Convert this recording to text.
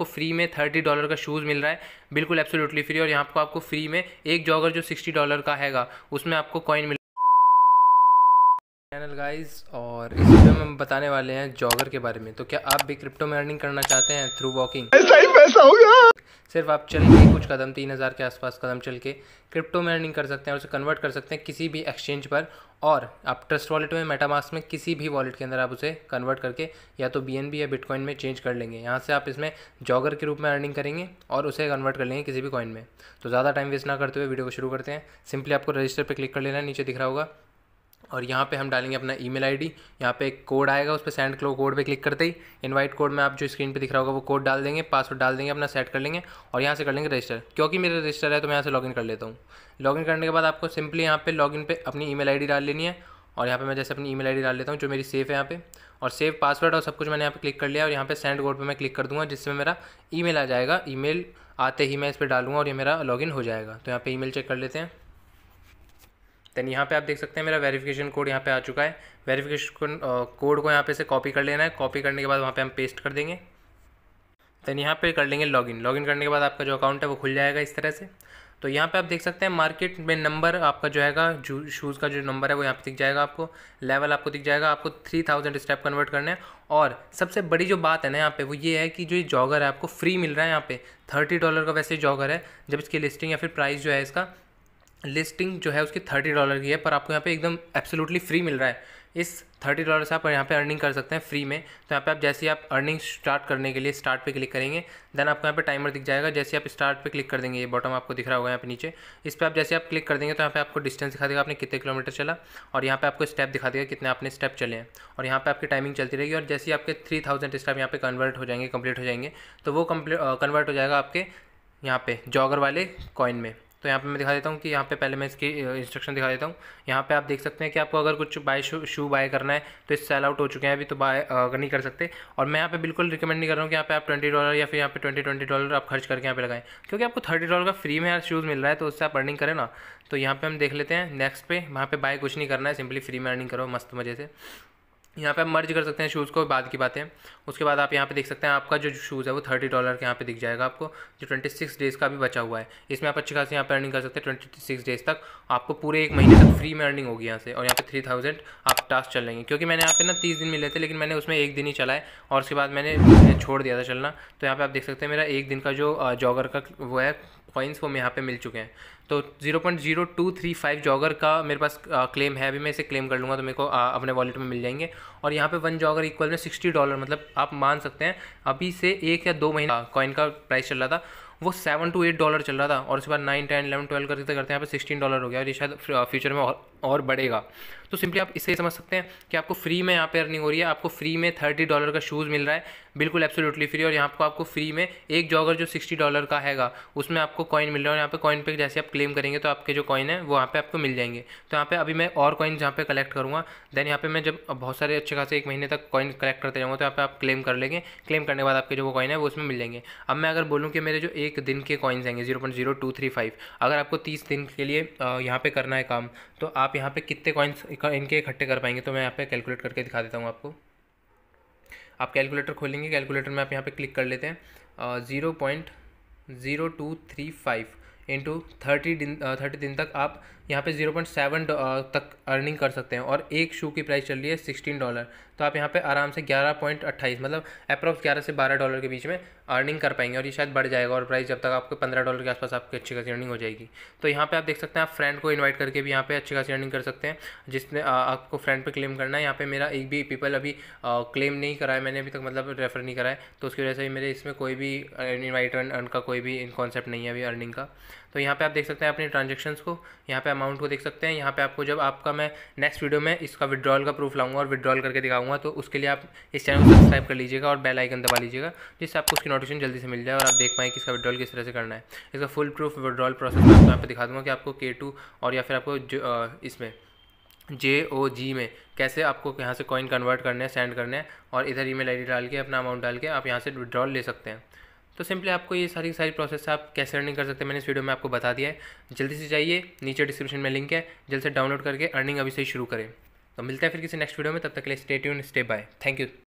आपको फ्री में thirty dollar का शूज़ मिल रहा है बिल्कुल एब्सोल्युटली फ्री और यहाँ पर आपको फ्री में एक जॉगर जो सिक्सटी डॉलर का हैगा उसमें आपको कॉइन मिल चैनल गाइस और इस वीडियो में हम बताने वाले हैं जॉगर के बारे में तो क्या आप भी क्रिप्टो में अर्निंग करना चाहते हैं थ्रू वॉकिंग ऐसा ही पैसा होगा सिर्फ आप चल के कुछ कदम तीन हज़ार के आसपास कदम चल के क्रिप्टो में अर्निंग कर सकते हैं और उसे कन्वर्ट कर सकते हैं किसी भी एक्सचेंज पर और आप ट्रस्ट वॉलेट में मेटामास में किसी भी वॉलेट के अंदर आप उसे कन्वर्ट करके या तो बी या बिटकॉइन में चेंज कर लेंगे यहाँ से आप इसमें जॉगर के रूप में अर्निंग करेंगे और उसे कन्वर्ट कर लेंगे किसी भी कॉइन में तो ज़्यादा टाइम वेस्ट ना करते हुए वीडियो को शुरू करते हैं सिंपली आपको रजिस्टर पर क्लिक कर लेना नीचे दिख रहा होगा और यहाँ पे हम डालेंगे अपना ईमेल आईडी यहाँ पे एक कोड आएगा उस पर सेंड क्लो कोड पे क्लिक करते ही इनवाइट कोड में आप जो स्क्रीन पे दिख रहा होगा वो कोड डाल देंगे पासवर्ड डाल देंगे अपना सेट कर लेंगे और यहाँ से कर लेंगे रजिस्टर क्योंकि मेरा रजिस्टर है तो मैं यहाँ से लॉगिन कर लेता हूँ लॉगिन करने के बाद आपको सिंपली यहाँ पर लॉगिन पर अपनी ई आई डाल लेनी है और यहाँ पे मैं जैसे अपनी ई मेल डाल लेता हूँ जो मेरी सेफ है यहाँ पर और सेफ पासवर्ड और सब कुछ मैंने यहाँ पर क्लिक कर लिया और यहाँ पर सेंड कोड पर मैं क्लिक कर दूँगा जिससे मेरा ई आ जाएगा ई आते ही मैं इस पर डालूँगा और ये मेरा लॉगिन हो जाएगा तो यहाँ पर ई चेक कर लेते हैं देन यहाँ पे आप देख सकते हैं मेरा वेरिफिकेशन कोड यहाँ पे आ चुका है वेरिफिकेशन कोड uh, को यहाँ पे से कॉपी कर लेना है कॉपी करने के बाद वहाँ पे हम पेस्ट कर देंगे देन यहाँ पे कर लेंगे लॉगिन लॉगिन करने के बाद आपका जो अकाउंट है वो खुल जाएगा इस तरह से तो यहाँ पे आप देख सकते हैं मार्केट में नंबर आपका जो है शूज़ का जो नंबर है वो यहाँ पे दिख जाएगा आपको लेवल आपको दिख जाएगा आपको थ्री थाउजेंड स्टेप कन्वर्ट करना है और सबसे बड़ी जो बात है ना यहाँ पे वो ये है कि जो ये जॉगर है आपको फ्री मिल रहा है यहाँ पे थर्टी डॉलर का वैसे जॉगर है जब इसकी लिस्टिंग या फिर प्राइस जो है इसका लिस्टिंग जो है उसकी थर्टी डॉलर की है पर आपको यहाँ पे एकदम एब्सोल्युटली फ्री मिल रहा है इस थर्टी डॉलर से आप यहाँ पे अर्निंग कर सकते हैं फ्री में तो यहाँ पे आप जैसे ही आप अर्निंग स्टार्ट करने के लिए स्टार्ट पे क्लिक करेंगे देन आपको यहाँ पे टाइमर दिख जाएगा जैसे आप स्टार्ट पे क्लिक कर देंगे ये बॉटम आपको दिख रहा होगा यहाँ पे नीचे इस पर आप जैसे आप क्लिक कर देंगे तो यहाँ पे आपको डिस्टेंस दिखा देगा आपने कितने किलोमीटर चला और यहाँ पे आपको स्टेप दिखा देगा कितने आपने स्टेप चले हैं और यहाँ पे आपकी टाइमिंग चलती रहेगी और जैसे ही आपके थ्री थाउजेंड स्टेप यहाँ पे कन्वर्ट हो जाएंगे कंप्लीट हो जाएंगे तो वो कन्वर्ट हो जाएगा आपके यहाँ पे जॉगर वाले कॉइन में तो यहाँ पे मैं दिखा देता हूँ कि यहाँ पे पहले मैं इसकी इंस्ट्रक्शन दिखा देता हूँ यहाँ पे आप देख सकते हैं कि आपको अगर कुछ बाय शू शू बाय करना है तो इस सेल आउट हो चुके हैं अभी तो बाय अगर नहीं कर सकते और मैं यहाँ पे बिल्कुल रिकमेंड नहीं कर रहा हूँ कि यहाँ पे आप ट्वेंटी डॉलर या फिर यहाँ पे ट्वेंटी ट्वेंटी डॉलर आप खर्च करके यहाँ पे लगाएं क्योंकि आपको थर्टी डॉलर का फ्री में यार शूज़ मिल रहा है तो उससे आप अर्निंग करें ना तो यहाँ पर हम देख लेते हैं नेक्स्ट पे वहाँ पर बाय कुछ नहीं करना है सिंपली फ्री में अर्निंग करो मस्त मज़े से यहाँ पे आप मर्ज कर सकते हैं शूज़ को बाद की बातें उसके बाद आप यहाँ पे देख सकते हैं आपका जो शूज़ है वो थर्टी डॉलर के यहाँ पे दिख जाएगा आपको जो ट्वेंटी सिक्स डेज़ का भी बचा हुआ है इसमें आप अच्छी खासी यहाँ पे अर्निंग कर सकते हैं ट्वेंटी सिक्स डेज़ तक आपको पूरे एक महीने तक फ्री में अर्निंग होगी यहाँ से और यहाँ पे थ्री थाउजेंड आप टास्क चल लेंगे क्योंकि मैंने यहाँ पे ना तीस दिन मिले थे लेकिन मैंने उसमें एक दिन ही चलाए और उसके बाद मैंने छोड़ दिया था चलना तो यहाँ पे आप देख सकते हैं मेरा एक दिन का जो जॉगर का वो है कॉइन्स वो यहाँ पे मिल चुके हैं तो 0.0235 जॉगर का मेरे पास आ, क्लेम है अभी मैं इसे क्लेम कर लूँगा तो मेरे को आ, अपने वॉलेट में मिल जाएंगे और यहाँ पे वन जॉगर इक्वल में 60 डॉलर मतलब आप मान सकते हैं अभी से एक या दो महीना कॉइन का प्राइस चल रहा था वो सेवन टू एट डॉलर चल रहा था और उसके बाद नाइन टेन इलेवन ट्वेल्व करते करते यहाँ पे सिक्सटीन डॉलर हो गया और ये शायद फ्यूचर में और, और बढ़ेगा तो सिंपली आप इससे समझ सकते हैं कि आपको फ्री में यहाँ पे अर्निंग हो रही है आपको फ्री में थर्टी डॉलर का शूज़ मिल रहा है बिल्कुल एब्सोल्युटली फ्री और यहाँ पर आपको फ्री में एक जॉगर जो सिक्सटी डॉलर का हैगा उसमें आपको कॉइन मिल रहा है और यहाँ पे कॉइन पे जैसे आप क्लेम करेंगे तो आपके जो कॉइन है वो यहाँ पे आपको मिल जाएंगे तो यहाँ पे अभी मैं और कॉइन यहाँ पे कलेक्ट करूँगा देन यहाँ पे मैं जब बहुत सारे अच्छे खासे एक महीने तक कॉइन कलेक्ट करते जाऊँगा तो यहाँ पे आप क्लेम कर लेंगे क्लेम करने के बाद आपके जो कॉइन है वो उसमें मिल जाएंगे अब मैं अगर बोलूँ कि मेरे जो एक एक दिन के कॉइन्स आएंगे zero point zero two three five अगर आपको तीस दिन के लिए यहाँ पे करना है काम तो आप यहाँ पे कितने कॉइन्स इनके इकट्ठे कर पाएंगे तो मैं यहाँ पे कैलकुलेट करके दिखा देता हूँ आपको आप कैलकुलेटर खोलेंगे कैलकुलेटर में आप यहाँ पर क्लिक कर लेते हैं zero point zero two three five into thirty दिन थर्टी दिन तक आप यहाँ पे जीरो पॉइंट सेवन तक अर्निंग कर सकते हैं और एक शू की प्राइस चल रही है 16 डॉलर तो आप यहाँ पे आराम से ग्यारह पॉइंट अट्ठाईस मतलब अप्रॉक्स ग्यारह से बारह डॉलर के बीच में अर्निंग कर पाएंगे और ये शायद बढ़ जाएगा और प्राइस जब तक आपको पंद्रह डॉलर के आसपास आपकी अच्छी खासी अर्निंग हो जाएगी तो यहाँ पे आप देख सकते हैं आप फ्रेंड को इन्वाइट करके भी यहाँ पे अच्छी खासी अर्निंग कर सकते हैं जिसने आपको फ्रेंड पर क्लेम करना है यहाँ पर मेरा एक भी पीपल अभी क्लेम नहीं करा है मैंने अभी तक मतलब रेफर नहीं कराया तो उसकी वजह से मेरे इसमें कोई भी इन्वाइट अर्न का कोई भी कॉन्सेप्ट नहीं है अभी अर्निंग का तो यहाँ पर आप देख सकते हैं अपने ट्रांजेक्शन को यहाँ पर अमाउंट को देख सकते हैं यहाँ पे आपको जब आपका मैं नेक्स्ट वीडियो में इसका विड्रॉल का प्रूफ लाऊंगा और विड्रॉल करके दिखाऊंगा तो उसके लिए आप इस चैनल को सब्सक्राइब कर लीजिएगा और बेल आइकन दबा लीजिएगा जिससे आपको उसकी नोटिफिकेशन जल्दी से मिल जाए और आप देख पाएँ कि इसका विड्रॉल किस तरह से करना है इसका फुल प्रूफ विड्रॉल प्रोसेस मैं यहाँ पर दिखा दूँगा कि आपको के और या फिर आपको इसमें जे ओ जी में कैसे आपको यहाँ से कॉइन कन्वर्ट करने हैं सेंड करने हैं और इधर ईमेल आईडी डाल के अपना अमाउंट डाल के आप यहाँ से विड्रॉल ले सकते हैं तो सिंपली आपको ये सारी सारी प्रोसेस आप कैसे अर्निंग कर सकते हैं मैंने इस वीडियो में आपको बता दिया है जल्दी से जाइए नीचे डिस्क्रिप्शन में लिंक है जल्द से डाउनलोड करके अर्निंग अभी से शुरू करें तो मिलते हैं फिर किसी नेक्स्ट वीडियो में तब तक के लिए stay tune stay bye thank you